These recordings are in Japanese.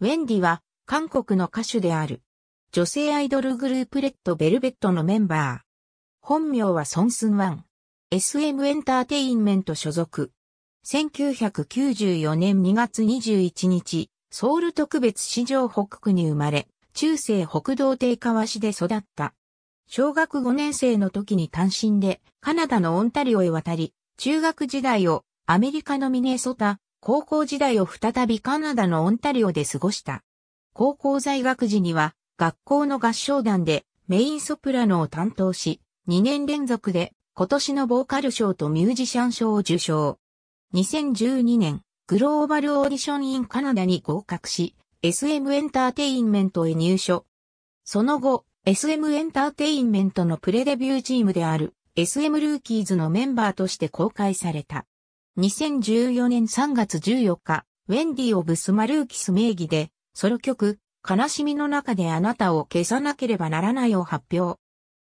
ウェンディは韓国の歌手である。女性アイドルグループレッドベルベットのメンバー。本名はソンスンワン。SM エンターテインメント所属。1994年2月21日、ソウル特別市場北区に生まれ、中世北道亭川市で育った。小学5年生の時に単身でカナダのオンタリオへ渡り、中学時代をアメリカのミネソタ、高校時代を再びカナダのオンタリオで過ごした。高校在学時には学校の合唱団でメインソプラノを担当し、2年連続で今年のボーカル賞とミュージシャン賞を受賞。2012年、グローバルオーディションインカナダに合格し、SM エンターテインメントへ入所。その後、SM エンターテインメントのプレデビューチームである SM ルーキーズのメンバーとして公開された。2014年3月14日、ウェンディ・オブ・スマルーキス名義で、ソロ曲、悲しみの中であなたを消さなければならないを発表。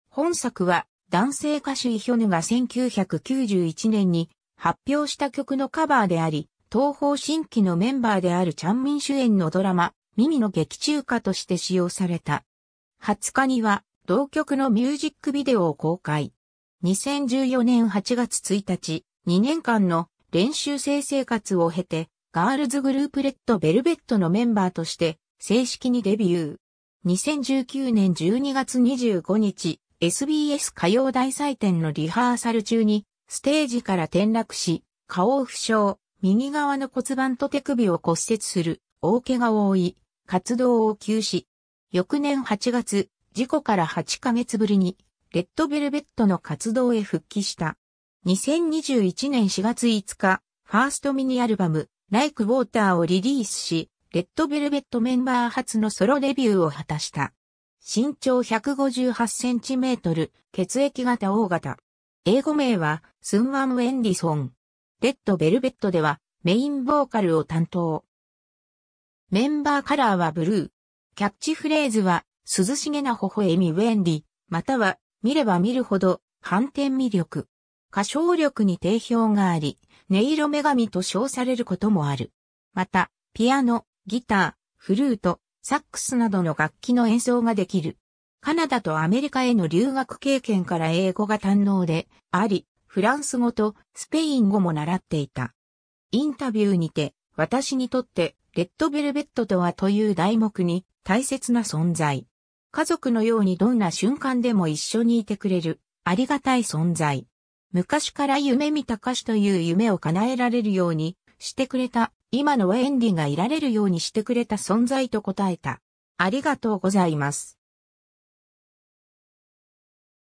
本作は、男性歌手イヒョヌが1991年に発表した曲のカバーであり、東方新規のメンバーであるチャンミン主演のドラマ、耳の劇中歌として使用された。20日には、同曲のミュージックビデオを公開。2014年8月1日、2年間の練習生生活を経て、ガールズグループレッドベルベットのメンバーとして正式にデビュー。2019年12月25日、SBS 歌謡大祭典のリハーサル中に、ステージから転落し、顔を負傷、右側の骨盤と手首を骨折する、大怪我を負い、活動を休止。翌年8月、事故から8ヶ月ぶりに、レッドベルベットの活動へ復帰した。2021年4月5日、ファーストミニアルバム、Like Water をリリースし、レッドベルベットメンバー初のソロデビューを果たした。身長158センチメートル、血液型 O 型。英語名は、スンワン・ウェンディソン。レッドベルベットでは、メインボーカルを担当。メンバーカラーはブルー。キャッチフレーズは、涼しげな微笑みウェンディ、または、見れば見るほど、反転魅力。歌唱力に定評があり、音色女神と称されることもある。また、ピアノ、ギター、フルート、サックスなどの楽器の演奏ができる。カナダとアメリカへの留学経験から英語が堪能であり、フランス語とスペイン語も習っていた。インタビューにて、私にとって、レッドベルベットとはという題目に大切な存在。家族のようにどんな瞬間でも一緒にいてくれる、ありがたい存在。昔から夢見た歌手という夢を叶えられるようにしてくれた、今のウェンディがいられるようにしてくれた存在と答えた。ありがとうございます。